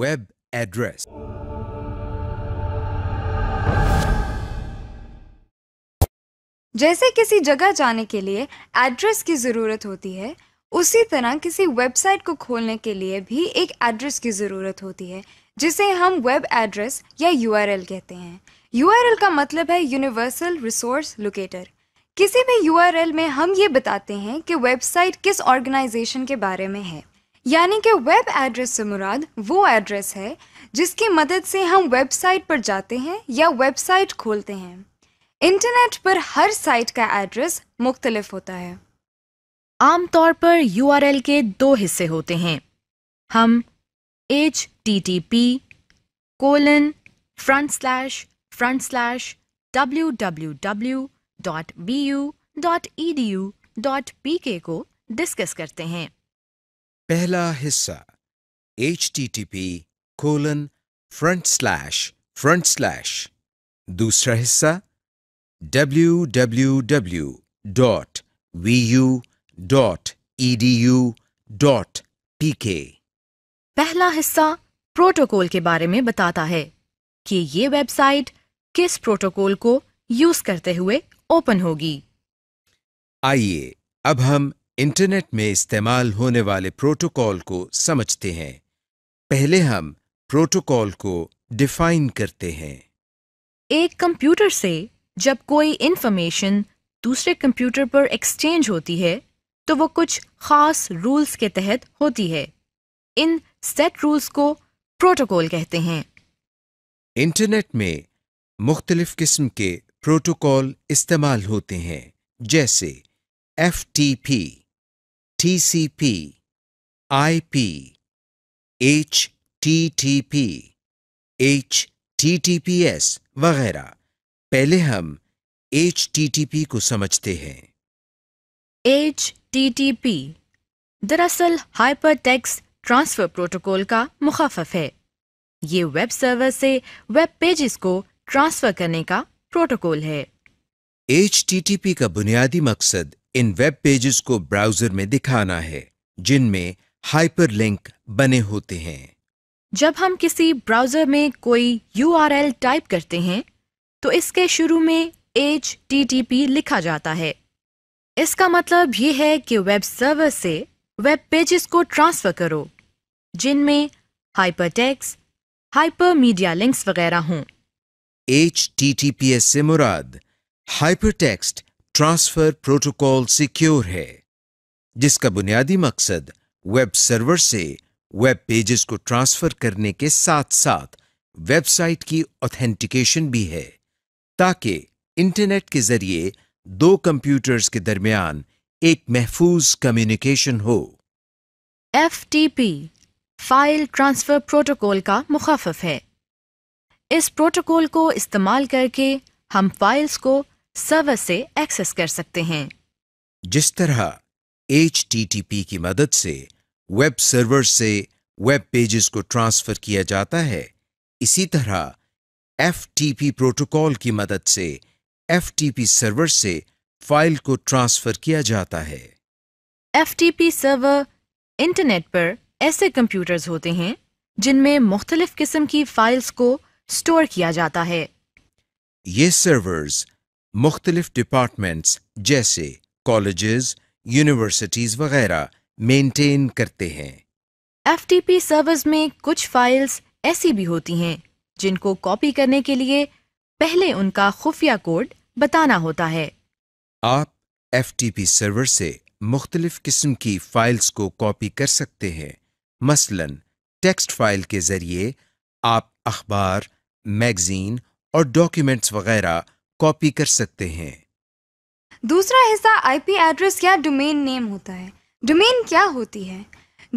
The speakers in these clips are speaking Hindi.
web address. जैसे किसी जगह जाने के लिए एड्रेस की ज़रूरत होती है उसी तरह किसी वेबसाइट को खोलने के लिए भी एक एड्रेस की ज़रूरत होती है जिसे हम वेब एड्रेस या यू कहते हैं यू का मतलब है यूनिवर्सल रिसोर्स लोकेटर किसी भी यू में हम ये बताते हैं कि वेबसाइट किस ऑर्गेनाइजेशन के बारे में है यानी कि वेब एड्रेस से मुराद वो एड्रेस है जिसकी मदद से हम वेबसाइट पर जाते हैं या वेबसाइट खोलते हैं इंटरनेट पर हर साइट का एड्रेस मुख्तलिफ होता है आमतौर पर यू के दो हिस्से होते हैं हम H T T P colon front slash front slash W W W dot B U dot E D U dot P K को डिस्कस करते हैं पहला हिस्सा H T T P colon front slash front slash दूसरा हिस्सा W W W dot V U dot E D U dot P K पहला हिस्सा प्रोटोकॉल के बारे में बताता है कि ये वेबसाइट किस प्रोटोकॉल को यूज करते हुए ओपन होगी आइए अब हम इंटरनेट में इस्तेमाल होने वाले प्रोटोकॉल को समझते हैं पहले हम प्रोटोकॉल को डिफाइन करते हैं एक कंप्यूटर से जब कोई इंफॉर्मेशन दूसरे कंप्यूटर पर एक्सचेंज होती है तो वो कुछ खास रूल्स के तहत होती है इन सेट रूल्स को प्रोटोकॉल कहते हैं इंटरनेट में मुख्तलिफ किस्म के प्रोटोकॉल इस्तेमाल होते हैं जैसे F T P TCP, IP, HTTP, HTTPS वगैरह पहले हम HTTP को समझते हैं HTTP दरअसल हाइपरटेक्स्ट ट्रांसफर प्रोटोकॉल का मुखाफफ है ये वेब सर्वर से वेब पेजेस को ट्रांसफर करने का प्रोटोकॉल है एच का बुनियादी मकसद इन वेब पेजेस को ब्राउजर में दिखाना है जिनमें हाइपरलिंक बने होते हैं जब हम किसी ब्राउजर में कोई यू टाइप करते हैं तो इसके शुरू में एच लिखा जाता है इसका मतलब ये है कि वेब सर्वर से वेब पेजेस को ट्रांसफर करो जिनमें hyper text hyper media links वगैरह हों एच से मुराद hyper text transfer protocol secure है जिसका बुनियादी मकसद वेब सर्वर से वेब पेजेस को ट्रांसफर करने के साथ साथ वेबसाइट की ऑथेंटिकेशन भी है ताकि इंटरनेट के जरिए दो कंप्यूटर्स के दरमियान एक महफूज कम्युनिकेशन हो F T P file transfer protocol का मुखाफ है इस प्रोटोकॉल को इस्तेमाल करके हम फाइल्स को सर्वर से एक्सेस कर सकते हैं जिस तरह एच की मदद से वेब सर्वर से वेब पेजेस को ट्रांसफर किया जाता है इसी तरह एफ प्रोटोकॉल की मदद से एफ सर्वर से फाइल को ट्रांसफर किया जाता है एफ सर्वर इंटरनेट पर ऐसे कंप्यूटर्स होते हैं जिनमें मुख्तलिफ किस्म की फाइल्स को स्टोर किया जाता है ये सर्वर्स मुख्तलिफ डिपार्टमेंट्स जैसे कॉलेजेस यूनिवर्सिटीज़ वगैरह मेंटेन करते हैं एफ टी पी सर्वर्स में कुछ फाइल्स ऐसी भी होती हैं जिनको कॉपी करने के लिए पहले उनका खुफिया कोड बताना होता है आप एफ टी पी सर्वर से मुख्तलिफ किस्म की फाइल्स को कॉपी कर सकते हैं मसलन टेक्स्ट फाइल के ज़रिए आप अखबार मैगज़ीन और डॉक्यूमेंट्स वगैरह कॉपी कर सकते हैं दूसरा हिस्सा आईपी एड्रेस या डोमेन नेम होता है डोमेन क्या होती है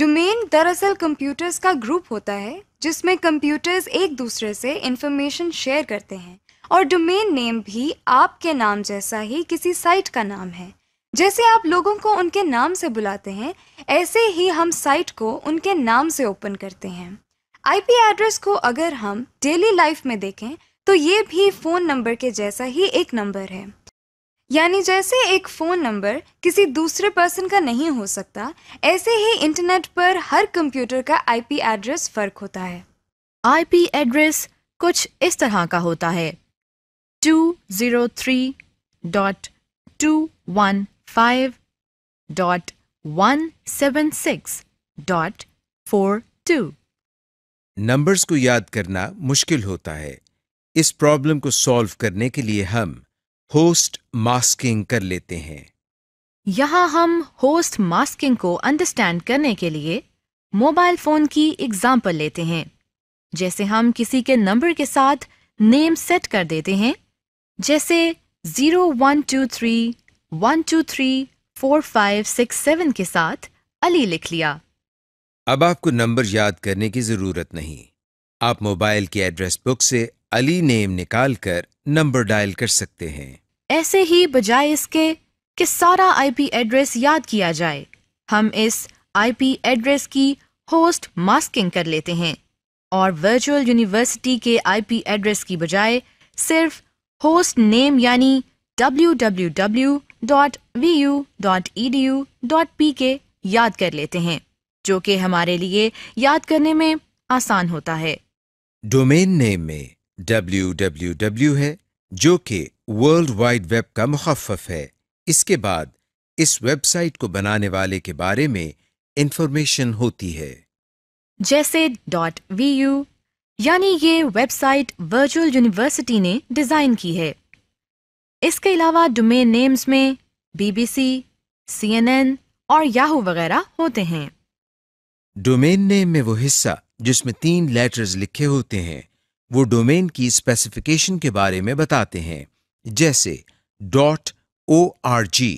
डोमेन दरअसल कंप्यूटर्स का ग्रुप होता है जिसमें कंप्यूटर्स एक दूसरे से इंफॉर्मेशन शेयर करते हैं और डोमेन नेम भी आपके नाम जैसा ही किसी साइट का नाम है जैसे आप लोगों को उनके नाम से बुलाते हैं ऐसे ही हम साइट को उनके नाम से ओपन करते हैं आईपी एड्रेस को अगर हम डेली लाइफ में देखें तो ये भी फ़ोन नंबर के जैसा ही एक नंबर है यानी जैसे एक फ़ोन नंबर किसी दूसरे पर्सन का नहीं हो सकता ऐसे ही इंटरनेट पर हर कंप्यूटर का आईपी एड्रेस फ़र्क होता है आईपी एड्रेस कुछ इस तरह का होता है 203.215.176.42 नंबर्स को याद करना मुश्किल होता है इस प्रॉब्लम को सॉल्व करने के लिए हम होस्ट मास्किंग कर लेते हैं यहाँ हम होस्ट मास्किंग को अंडरस्टैंड करने के लिए मोबाइल फोन की एग्जाम्पल लेते हैं जैसे हम किसी के नंबर के साथ नेम सेट कर देते हैं जैसे zero one two three one two three four five six seven के साथ अली लिख लिया अब आपको नंबर याद करने की जरूरत नहीं आप मोबाइल की एड्रेस बुक से अली नेम निकालकर नंबर डायल कर सकते हैं ऐसे ही बजाय इसके कि सारा आईपी एड्रेस याद किया जाए हम इस आईपी एड्रेस की होस्ट मास्किंग कर लेते हैं और वर्चुअल यूनिवर्सिटी के आईपी एड्रेस की बजाय सिर्फ होस्ट नेम यानी www.vu.edu.pk याद कर लेते हैं जो कि हमारे लिए याद करने में आसान होता है डोमेन नेम में डब्ल्यू है जो कि वर्ल्ड वाइड वेब का मुखफ़ है इसके बाद इस वेबसाइट को बनाने वाले के बारे में इंफॉर्मेशन होती है जैसे डॉट वी यू यानी ये वेबसाइट वर्चुअल यूनिवर्सिटी ने डिज़ाइन की है इसके अलावा डोमेन नेम्स में बीबीसी, सीएनएन और याहू वगैरह होते हैं डोमेन नेम में वो हिस्सा जिसमें तीन लेटर्स लिखे होते हैं वो डोमेन की स्पेसिफिकेशन के बारे में बताते हैं जैसे डॉट ओ आर जी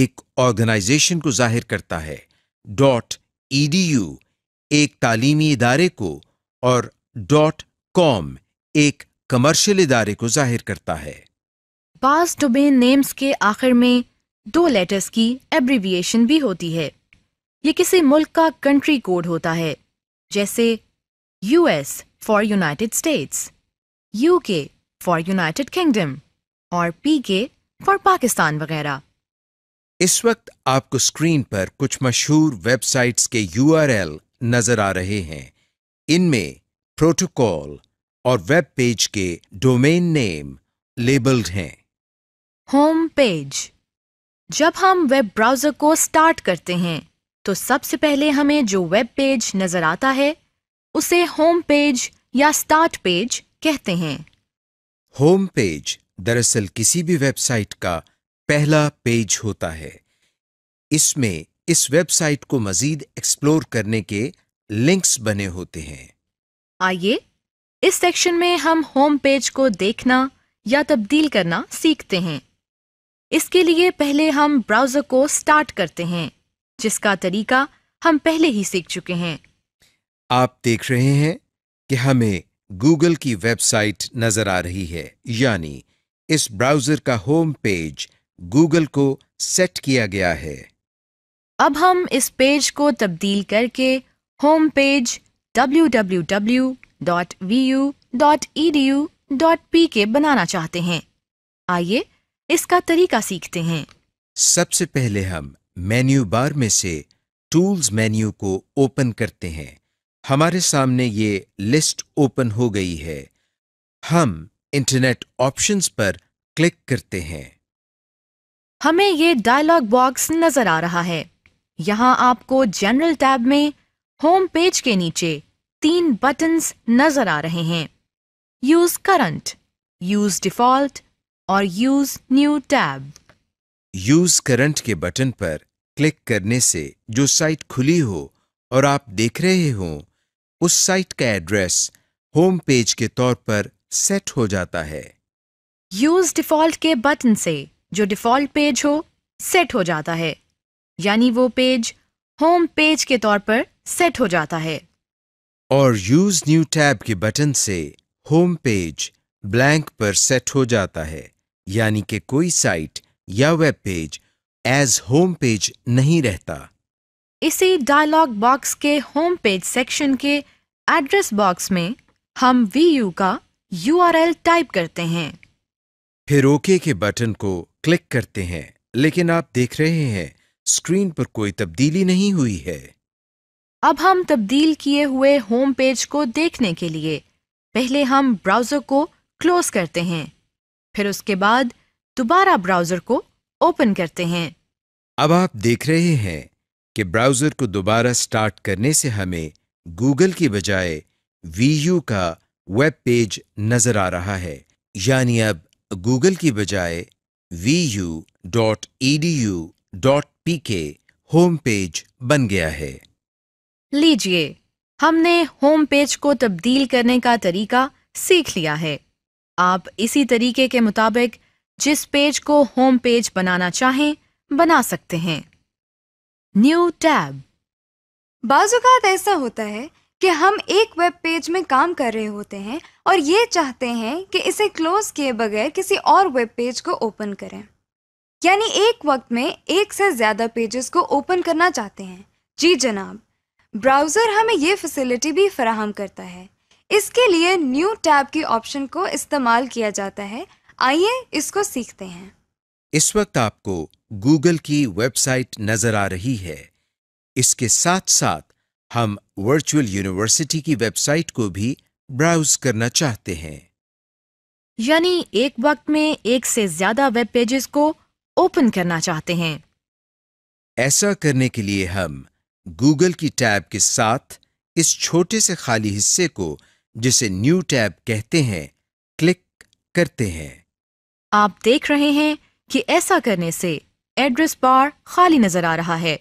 एक ऑर्गेनाइजेशन को जाहिर करता है डॉट ई डी यू एक तालीमी इदारे को और डॉट कॉम एक कमर्शियल इदारे को जाहिर करता है पास डोमेन नेम्स के आखिर में दो लेटर्स की एब्रीविएशन भी होती है ये किसी मुल्क का कंट्री कोड होता है जैसे US for United States, UK for United Kingdom और PK for Pakistan वगैरह इस वक्त आपको स्क्रीन पर कुछ मशहूर वेबसाइट्स के यूआरएल नजर आ रहे हैं इनमें प्रोटोकॉल और वेब पेज के डोमेन नेम लेबल्ड हैं होम पेज जब हम वेब ब्राउज़र को स्टार्ट करते हैं तो सबसे पहले हमें जो वेब पेज नज़र आता है उसे होम पेज या स्टार्ट पेज कहते हैं होम पेज दरअसल किसी भी वेबसाइट का पहला पेज होता है इसमें इस वेबसाइट को मजीद एक्सप्लोर करने के लिंक्स बने होते हैं आइए इस सेक्शन में हम होम पेज को देखना या तब्दील करना सीखते हैं इसके लिए पहले हम ब्राउज़र को स्टार्ट करते हैं जिसका तरीका हम पहले ही सीख चुके हैं आप देख रहे हैं कि हमें गूगल की वेबसाइट नजर आ रही है यानी इस ब्राउजर का होम पेज गूगल को सेट किया गया है अब हम इस पेज को तब्दील करके होम पेज www.vu.edu.pk बनाना चाहते हैं आइए इसका तरीका सीखते हैं सबसे पहले हम मेन्यू बार में से टूल्स मेन्यू को ओपन करते हैं हमारे सामने ये लिस्ट ओपन हो गई है हम इंटरनेट ऑप्शंस पर क्लिक करते हैं हमें ये डायलॉग बॉक्स नजर आ रहा है यहाँ आपको जनरल टैब में होम पेज के नीचे तीन बटन्स नजर आ रहे हैं यूज करंट यूज डिफॉल्ट और use new tab use current के बटन पर क्लिक करने से जो साइट खुली हो और आप देख रहे हो उस साइट का एड्रेस होम पेज के तौर पर सेट हो जाता है यूज डिफॉल्ट के बटन से जो डिफॉल्ट पेज हो सेट हो जाता है यानी वो पेज होम पेज के तौर पर सेट हो जाता है और यूज न्यू टैब के बटन से होम पेज ब्लैंक पर सेट हो जाता है यानी कि कोई साइट या web page as home page नहीं रहता इसी डायलॉग बॉक्स के होम पेज सेक्शन के एड्रेस बॉक्स में हम वी का यू टाइप करते हैं फिर ओके के बटन को क्लिक करते हैं लेकिन आप देख रहे हैं स्क्रीन पर कोई तब्दीली नहीं हुई है अब हम तब्दील किए हुए होम पेज को देखने के लिए पहले हम ब्राउज़र को क्लोज करते हैं फिर उसके बाद दोबारा ब्राउज़र को ओपन करते हैं अब आप देख रहे हैं कि ब्राउज़र को दोबारा स्टार्ट करने से हमें गूगल की बजाय वी का वेब पेज नज़र आ रहा है यानी अब गूगल की बजाय के होम पेज बन गया है लीजिए हमने होम पेज को तब्दील करने का तरीका सीख लिया है आप इसी तरीके के मुताबिक जिस पेज को होम पेज बनाना चाहें बना सकते हैं न्यू टैब बाजुकात ऐसा होता है कि हम एक वेब पेज में काम कर रहे होते हैं और ये चाहते हैं कि इसे क्लोज़ किए बगैर किसी और वेब पेज को ओपन करें यानी एक वक्त में एक से ज़्यादा पेजेस को ओपन करना चाहते हैं जी जनाब ब्राउज़र हमें ये फैसिलिटी भी फराहम करता है इसके लिए न्यू टैब के ऑप्शन को इस्तेमाल किया जाता है आइए इसको सीखते हैं इस वक्त आपको गूगल की वेबसाइट नजर आ रही है इसके साथ साथ हम वर्चुअल यूनिवर्सिटी की वेबसाइट को भी ब्राउज करना चाहते हैं यानी एक वक्त में एक से ज्यादा वेब पेजेस को ओपन करना चाहते हैं ऐसा करने के लिए हम गूगल की टैब के साथ इस छोटे से खाली हिस्से को जिसे न्यू टैब कहते हैं क्लिक करते हैं आप देख रहे हैं कि ऐसा करने से एड्रेस बार खाली नजर आ रहा है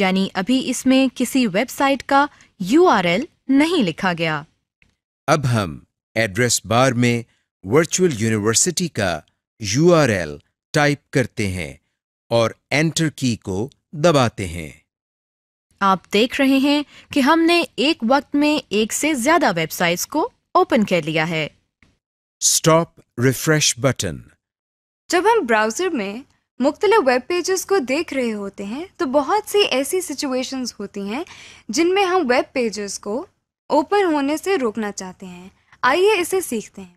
यानी अभी इसमें किसी वेबसाइट का यू नहीं लिखा गया अब हम एड्रेस बार में वर्चुअल यूनिवर्सिटी का यू टाइप करते हैं और एंटर की को दबाते हैं आप देख रहे हैं कि हमने एक वक्त में एक से ज्यादा वेबसाइट्स को ओपन कर लिया है स्टॉप रिफ्रेश बटन जब हम ब्राउज़र में मुख्तलि वेब पेजेस को देख रहे होते हैं तो बहुत सी ऐसी सिचुएशंस होती हैं जिनमें हम वेब पेजेस को ओपन होने से रोकना चाहते हैं आइए इसे सीखते हैं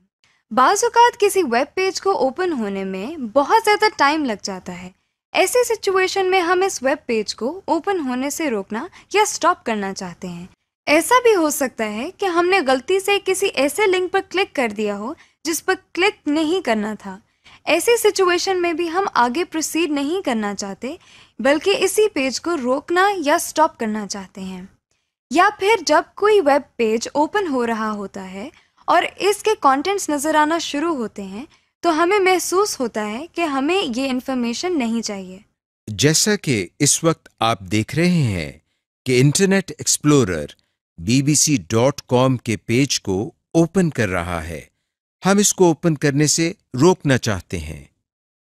बाज़ात किसी वेब पेज को ओपन होने में बहुत ज़्यादा टाइम लग जाता है ऐसी सिचुएशन में हम इस वेब पेज को ओपन होने से रोकना या स्टॉप करना चाहते हैं ऐसा भी हो सकता है कि हमने गलती से किसी ऐसे लिंक पर क्लिक कर दिया हो जिस पर क्लिक नहीं करना था ऐसी सिचुएशन में भी हम आगे प्रोसीड नहीं करना चाहते बल्कि इसी पेज को रोकना या स्टॉप करना चाहते हैं या फिर जब कोई वेब पेज ओपन हो रहा होता है और इसके कंटेंट्स नज़र आना शुरू होते हैं तो हमें महसूस होता है कि हमें ये इन्फॉर्मेशन नहीं चाहिए जैसा कि इस वक्त आप देख रहे हैं कि इंटरनेट एक्सप्लोरर bbc.com के पेज को ओपन कर रहा है हम इसको ओपन करने से रोकना चाहते हैं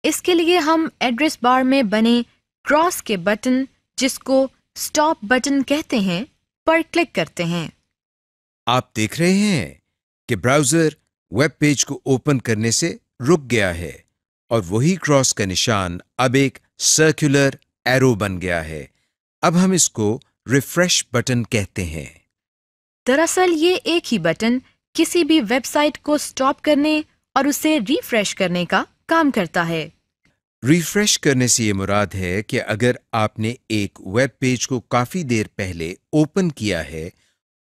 इसके लिए हम एड्रेस बार में बने क्रॉस के बटन जिसको स्टॉप बटन कहते हैं पर क्लिक करते हैं आप देख रहे हैं कि ब्राउजर वेब पेज को ओपन करने से रुक गया है और वही क्रॉस का निशान अब एक सर्कुलर एरो बन गया है अब हम इसको रिफ्रेश बटन कहते हैं दरअसल ये एक ही बटन किसी भी वेबसाइट को स्टॉप करने और उसे रिफ्रेश करने का काम करता है रिफ्रेश करने से ये मुराद है कि अगर आपने एक वेब पेज को काफ़ी देर पहले ओपन किया है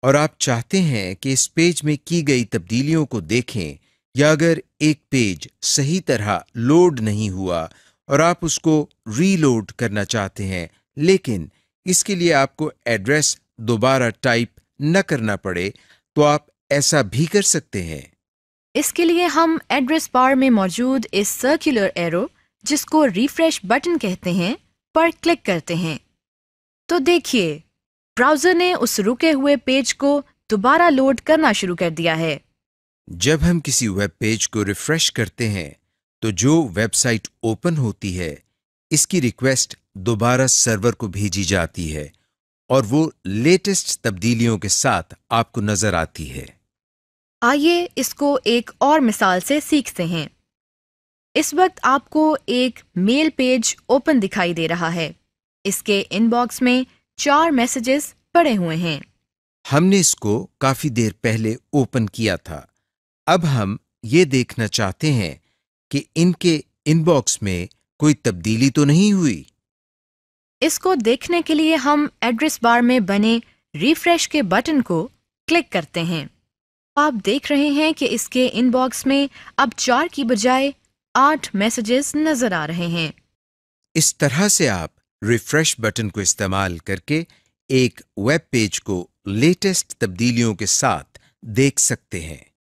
और आप चाहते हैं कि इस पेज में की गई तब्दीलियों को देखें या अगर एक पेज सही तरह लोड नहीं हुआ और आप उसको रीलोड करना चाहते हैं लेकिन इसके लिए आपको एड्रेस दोबारा टाइप न करना पड़े तो आप ऐसा भी कर सकते हैं इसके लिए हम एड्रेस बार में मौजूद इस सर्कुलर एरो जिसको रिफ्रेश बटन कहते हैं पर क्लिक करते हैं तो देखिए ब्राउजर ने उस रुके हुए पेज को दोबारा लोड करना शुरू कर दिया है जब हम किसी वेब पेज को रिफ्रेश करते हैं तो जो वेबसाइट ओपन होती है इसकी रिक्वेस्ट दोबारा सर्वर को भेजी जाती है और वो लेटेस्ट तब्दीलियों के साथ आपको नजर आती है आइए इसको एक और मिसाल से सीखते हैं इस वक्त आपको एक मेल पेज ओपन दिखाई दे रहा है इसके इनबॉक्स में चार मैसेजेस पड़े हुए हैं हमने इसको काफी देर पहले ओपन किया था अब हम ये देखना चाहते हैं कि इनके इनबॉक्स में कोई तब्दीली तो नहीं हुई इसको देखने के लिए हम एड्रेस बार में बने रिफ्रेश के बटन को क्लिक करते हैं आप देख रहे हैं कि इसके इनबॉक्स में अब चार की बजाय आठ मैसेजेस नजर आ रहे हैं इस तरह से आप रिफ्रेश बटन को इस्तेमाल करके एक वेब पेज को लेटेस्ट तब्दीलियों के साथ देख सकते हैं